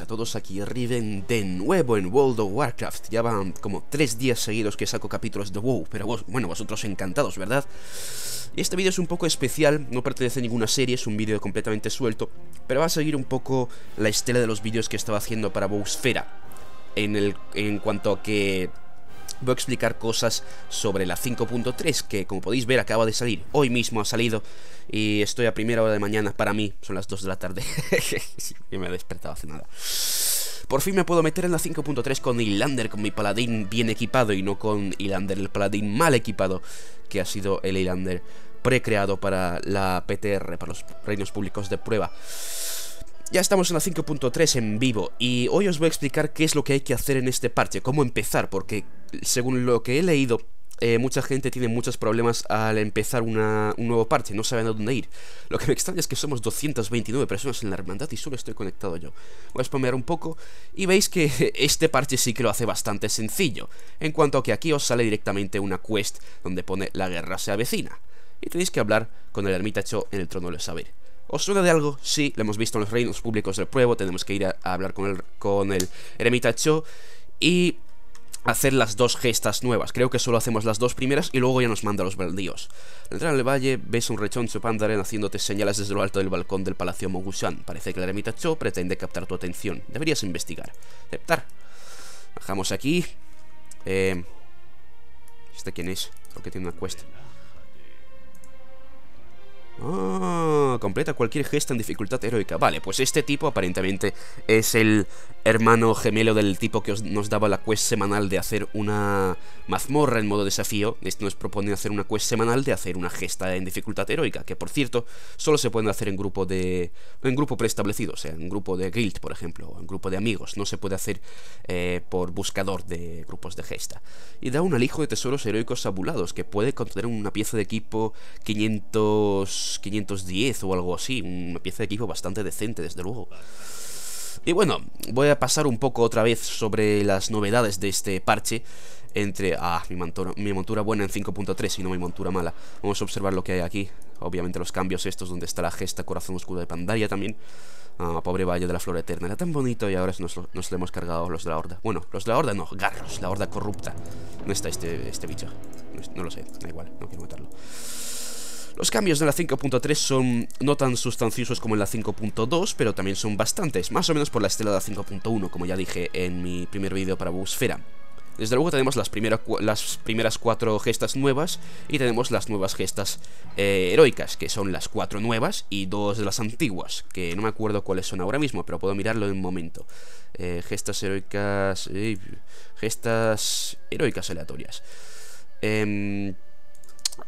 a todos, aquí Riven de nuevo en World of Warcraft Ya van como tres días seguidos que saco capítulos de WoW Pero bueno, vosotros encantados, ¿verdad? Y Este vídeo es un poco especial, no pertenece a ninguna serie, es un vídeo completamente suelto Pero va a seguir un poco la estela de los vídeos que estaba haciendo para WoW en, el, en cuanto a que voy a explicar cosas sobre la 5.3 que como podéis ver acaba de salir, hoy mismo ha salido y estoy a primera hora de mañana para mí, son las 2 de la tarde, y me he despertado hace nada. Por fin me puedo meter en la 5.3 con Ilander, con mi paladín bien equipado y no con Ilander, el paladín mal equipado que ha sido el Ilander precreado para la PTR, para los reinos públicos de prueba. Ya estamos en la 5.3 en vivo y hoy os voy a explicar qué es lo que hay que hacer en este parche, cómo empezar, porque según lo que he leído, eh, mucha gente tiene muchos problemas al empezar un nuevo parche, no saben a dónde ir. Lo que me extraña es que somos 229 personas en la hermandad y solo estoy conectado yo. Voy a spamear un poco y veis que este parche sí que lo hace bastante sencillo, en cuanto a que aquí os sale directamente una quest donde pone la guerra se avecina. Y tenéis que hablar con el ermitacho en el trono del saber. ¿Os suena de algo? Sí, lo hemos visto en los reinos públicos del pueblo tenemos que ir a, hablar con el, con el eremita Cho y hacer las dos gestas nuevas. Creo que solo hacemos las dos primeras y luego ya nos manda a los baldíos. Al entrar el valle, ves un rechoncho pandaren haciéndote señales desde lo alto del balcón del palacio Mogushan. Parece que el eremita Cho pretende captar tu atención. Deberías investigar. Aceptar. Bajamos aquí. Eh, ¿Este quién es? Creo que tiene una cuesta. Ah, completa cualquier gesta en dificultad heroica. Vale, pues este tipo aparentemente es el hermano gemelo del tipo que nos daba la quest semanal de hacer una mazmorra en modo desafío. Este nos propone hacer una quest semanal de hacer una gesta en dificultad heroica, que por cierto, solo se pueden hacer en grupo de en grupo preestablecido, o sea, en grupo de guild, por ejemplo, o en grupo de amigos. No se puede hacer eh, por buscador de grupos de gesta. Y da un alijo de tesoros heroicos abulados, que puede contener una pieza de equipo 500 510 o algo así. Una pieza de equipo bastante decente, desde luego. Y bueno, voy a pasar un poco otra vez sobre las novedades de este parche entre... Ah, mi, montura, buena en 5.3 y no mi montura mala. Vamos a observar lo que hay aquí. Obviamente los cambios estos, donde está la gesta corazón oscuro de Pandaria también. Ah, pobre valle de la flor eterna. Era tan bonito y ahora nos, nos lo hemos cargado los de la horda. Bueno, los de la horda no, Garros, la horda corrupta. No está este, este bicho? No, no lo sé, da igual, no quiero matarlo. Los cambios de la 5.3 son no tan sustanciosos como en la 5.2, pero también son bastantes, más o menos por la estela de la 5.1, como ya dije en mi primer vídeo para Busfera. Desde luego tenemos las, primeras cuatro gestas nuevas y tenemos las nuevas gestas eh, heroicas, que son las cuatro nuevas y dos de las antiguas, que no me acuerdo cuáles son ahora mismo, pero puedo mirarlo en un momento. Eh, gestas heroicas... Eh, gestas heroicas aleatorias. Em,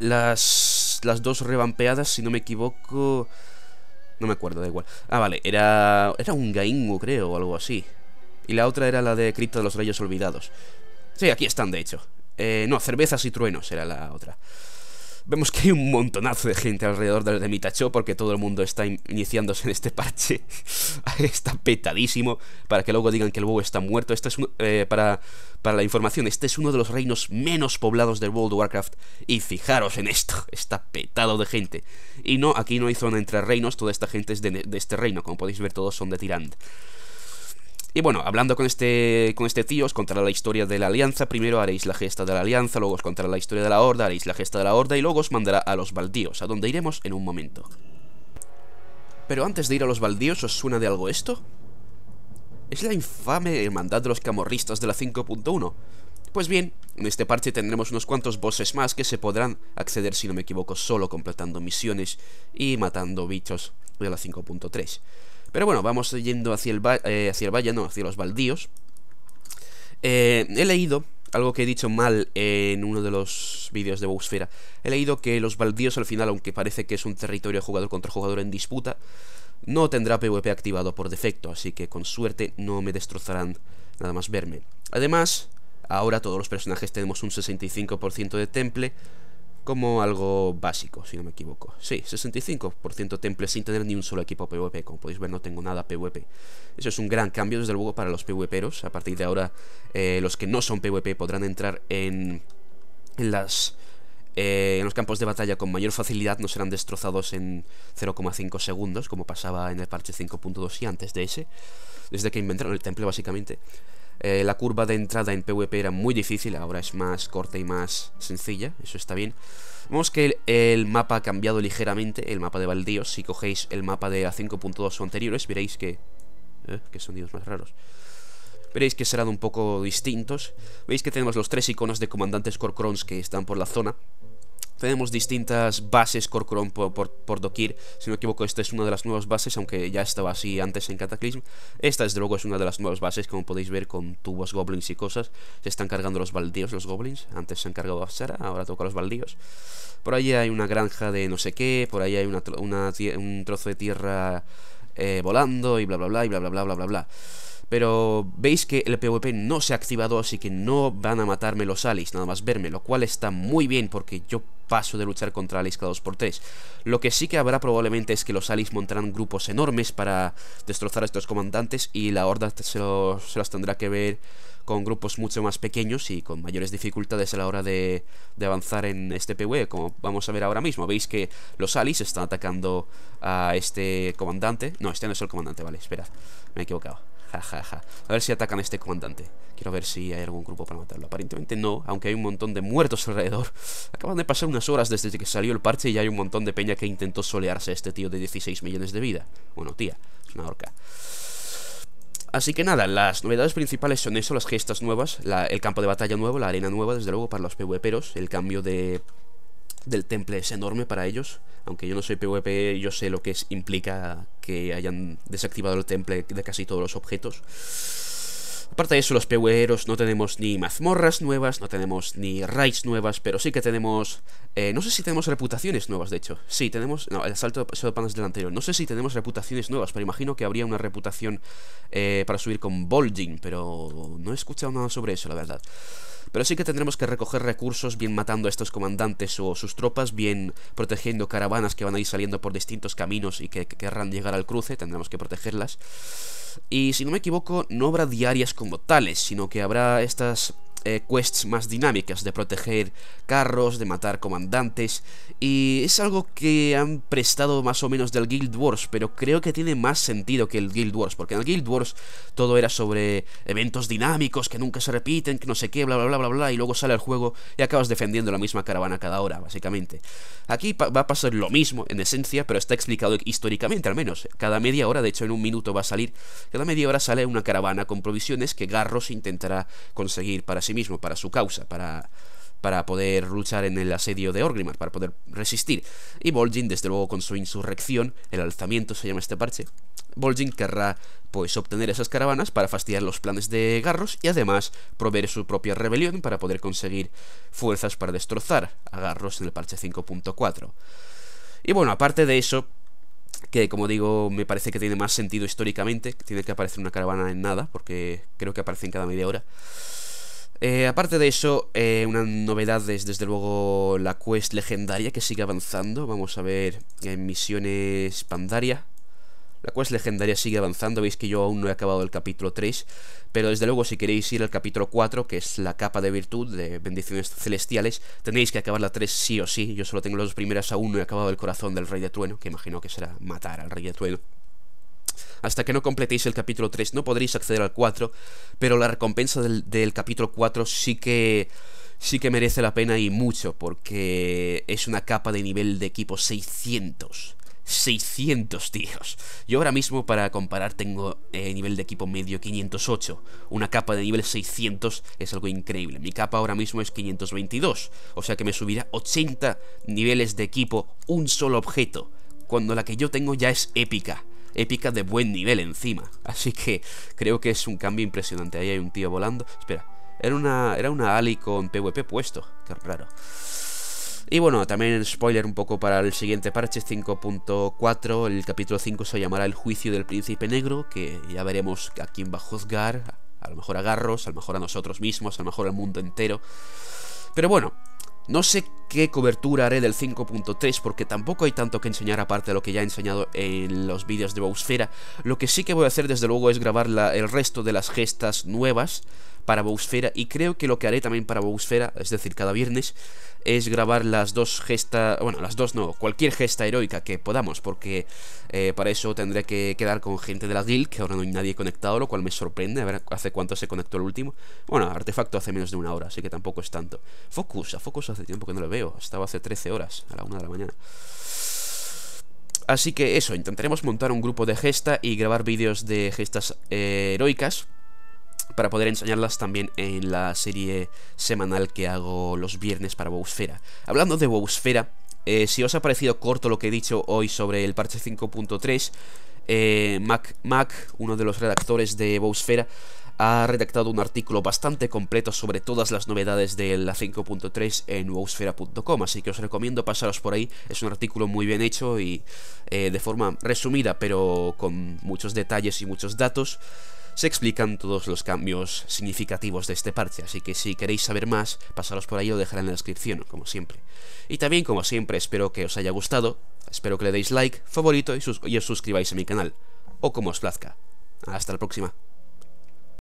las las, dos revampeadas, si no me equivoco... No me acuerdo, da igual. Ah, vale, era, era un gaingo, creo, o algo así. Y la otra era la de Cripta de los Reyes Olvidados. Sí, aquí están, de hecho. Eh, no, Cervezas y Truenos era la otra. Vemos que hay un montonazo de gente alrededor del de Mitacho porque todo el mundo está iniciándose en este parche. está petadísimo para que luego digan que el WoW está muerto. Este es eh, para, para la información, este es uno de los reinos menos poblados del World of Warcraft. Y fijaros en esto, está petado de gente. Y no, aquí no hay zona entre reinos, toda esta gente es de, este reino, como podéis ver todos son de tirand y bueno, hablando con este, con este tío, os contará la historia de la alianza. Primero haréis la gesta de la alianza, luego os contará la historia de la horda, haréis la gesta de la horda y luego os mandará a los baldíos, a donde iremos en un momento. Pero antes de ir a los baldíos, ¿os suena de algo esto? Es la infame hermandad de los camorristas de la 5.1. Pues bien, en este parche tendremos unos cuantos bosses más que se podrán acceder, si no me equivoco, solo completando misiones y matando bichos de la 5.3. Pero bueno, vamos yendo hacia el, eh, hacia el valle, no, hacia los baldíos. Eh, he leído algo que he dicho mal en uno de los vídeos de Bowsfera. He leído que los baldíos al final, aunque parece que es un territorio jugador contra jugador en disputa, no tendrá PvP activado por defecto, así que con suerte no me destrozarán nada más verme. Además, ahora todos los personajes tenemos un 65% de temple, como algo básico, si no me equivoco. Sí, 65% temple sin tener ni un solo equipo PvP. Como podéis ver, no tengo nada PvP. Eso es un gran cambio, desde luego, para los PvPeros. A partir de ahora, eh, los que no son PvP podrán entrar en, en las... Eh, en los campos de batalla con mayor facilidad no serán destrozados en 0,5 segundos, como pasaba en el parche 5.2 y antes de ese, desde que inventaron el temple básicamente. Eh, la curva de entrada en PvP era muy difícil, ahora es más corta y más sencilla, eso está bien. Vemos que el, mapa ha cambiado ligeramente, el mapa de baldíos. Si cogéis el mapa de A5.2 o anteriores, veréis que... Eh, que sonidos más raros. Veréis que serán un poco distintos. Veis que tenemos los tres iconos de comandantes Corcrons que están por la zona tenemos distintas bases por, por, Si no me equivoco, esta es una de las nuevas bases, aunque ya estaba así antes en Cataclysm. Esta, desde luego, es una de las nuevas bases, como podéis ver, con tubos, goblins y cosas. Se están cargando los baldíos, los goblins. Antes se han cargado a Sara, ahora toca los baldíos. Por ahí hay una granja de no sé qué, por ahí hay una, un trozo de tierra eh, volando y bla bla bla y bla bla bla bla bla bla. Pero veis que el PvP no se ha activado, así que no van a matarme los Alice, nada más verme, lo cual está muy bien porque yo paso de luchar contra Alice cada 2x3. Lo que sí que habrá probablemente es que los Alice montarán grupos enormes para destrozar a estos comandantes y la horda se, las tendrá que ver con grupos mucho más pequeños y con mayores dificultades a la hora de, de avanzar en este PvE, como vamos a ver ahora mismo. Veis que los Alice están atacando a este comandante. No, este no es el comandante, vale, espera, me he equivocado. A ver si atacan a este comandante. Quiero ver si hay algún grupo para matarlo. Aparentemente no, aunque hay un montón de muertos alrededor. Acaban de pasar unas horas desde que salió el parche y ya hay un montón de peña que intentó solearse a este tío de 16 millones de vida. Bueno, tía, es una horca. Así que nada, las novedades principales son eso, las gestas nuevas, el campo de batalla nuevo, la arena nueva, desde luego, para los PvPeros, el cambio de del temple es enorme para ellos. Aunque yo no soy PvP, yo sé lo que es, implica que hayan desactivado el temple de casi todos los objetos. Aparte de eso, los peueros no tenemos ni mazmorras nuevas, no tenemos ni raids nuevas, pero sí que tenemos... Eh, no sé si tenemos reputaciones nuevas, de hecho. Sí, tenemos... No, el asalto de panes de delantero. No sé si tenemos reputaciones nuevas, pero imagino que habría una reputación eh, para subir con bulging pero no he escuchado nada sobre eso, la verdad. Pero sí que tendremos que recoger recursos, bien matando a estos comandantes o sus tropas, bien protegiendo caravanas que van a ir saliendo por distintos caminos y que, que querrán llegar al cruce, tendremos que protegerlas. Y si no me equivoco, no habrá diarias como sino que habrá estas eh, quests más dinámicas, de proteger carros, de matar comandantes, y es algo que han prestado más o menos del Guild Wars, pero creo que tiene más sentido que el Guild Wars, porque en el Guild Wars todo era sobre eventos dinámicos que nunca se repiten, que no sé qué, bla, bla, bla, bla, bla, y luego sale el juego y acabas defendiendo la misma caravana cada hora, básicamente. Aquí va a pasar lo mismo, en esencia, pero está explicado históricamente al menos. Cada media hora, de hecho en un minuto va a salir, cada media hora sale una caravana con provisiones que Garros intentará conseguir para sí mismo, para su causa, para, para poder luchar en el asedio de Orgrimmar, para poder resistir. Y Vol'jin, desde luego, con su insurrección, el alzamiento se llama este parche, Vol'jin querrá pues obtener esas caravanas para fastidiar los planes de Garros y además proveer su propia rebelión para poder conseguir fuerzas para destrozar a Garros en el parche 5.4. Y bueno, aparte de eso, que como digo me parece que tiene más sentido históricamente, tiene que aparecer una caravana en nada, porque creo que aparece en cada media hora. Eh, aparte de eso, eh, una novedad es desde luego la quest legendaria que sigue avanzando. Vamos a ver en misiones Pandaria. La quest legendaria sigue avanzando, veis que yo aún no he acabado el capítulo 3, pero desde luego si queréis ir al capítulo 4, que es la capa de virtud de bendiciones celestiales, tendréis que acabar la 3 sí o sí. Yo solo tengo las dos primeras, aún no he acabado el corazón del Rey de Trueno, que imagino que será matar al Rey de Trueno. Hasta que no completéis el capítulo 3 no podréis acceder al 4, pero la recompensa del, capítulo 4 sí que sí que merece la pena y mucho, porque es una capa de nivel de equipo 600. 600 tíos. Yo ahora mismo para comparar tengo eh, nivel de equipo medio 508. Una capa de nivel 600 es algo increíble. Mi capa ahora mismo es 522. O sea que me subirá 80 niveles de equipo un solo objeto. Cuando la que yo tengo ya es épica épicas de buen nivel encima. Así que creo que es un cambio impresionante. Ahí hay un tío volando. Espera, era una, era una Ali con PvP puesto. Qué raro. Y bueno, también spoiler un poco para el siguiente parche 5.4, el capítulo 5 se llamará El juicio del príncipe negro, que ya veremos a quién va a juzgar, a lo mejor a Garros, a lo mejor a nosotros mismos, a lo mejor al mundo entero. Pero bueno, no sé qué cobertura haré del 5.3 porque tampoco hay tanto que enseñar aparte de lo que ya he enseñado en los vídeos de Bowsfera. Lo que sí que voy a hacer desde luego es grabar el resto de las gestas nuevas para Bousfera y creo que lo que haré también para Bowsfera es decir, cada viernes, es grabar las dos gestas, bueno, las dos no, cualquier gesta heroica que podamos, porque eh, para eso tendré que quedar con gente de la guild, que ahora no hay nadie conectado, lo cual me sorprende, a ver hace cuánto se conectó el último. Bueno, artefacto hace menos de una hora, así que tampoco es tanto. Focus, a Focus hace tiempo que no lo veo, estaba hace 13 horas, a la 1 de la mañana. Así que eso, intentaremos montar un grupo de gesta y grabar vídeos de gestas eh, heroicas para poder enseñarlas también en la serie semanal que hago los viernes para Bowsfera. Hablando de Bowsfera, eh, si os ha parecido corto lo que he dicho hoy sobre el parche 5.3, eh, Mac, Mac, uno de los redactores de Bowsfera, ha redactado un artículo bastante completo sobre todas las novedades de la 5.3 en wowsfera.com, así que os recomiendo pasaros por ahí, es un artículo muy bien hecho y eh, de forma resumida, pero con muchos detalles y muchos datos se explican todos los cambios significativos de este parche, así que si queréis saber más, pasaros por ahí o dejaré en la descripción, como siempre. Y también, como siempre, espero que os haya gustado, espero que le deis like, favorito y, y os suscribáis a mi canal, o como os plazca. Hasta la próxima.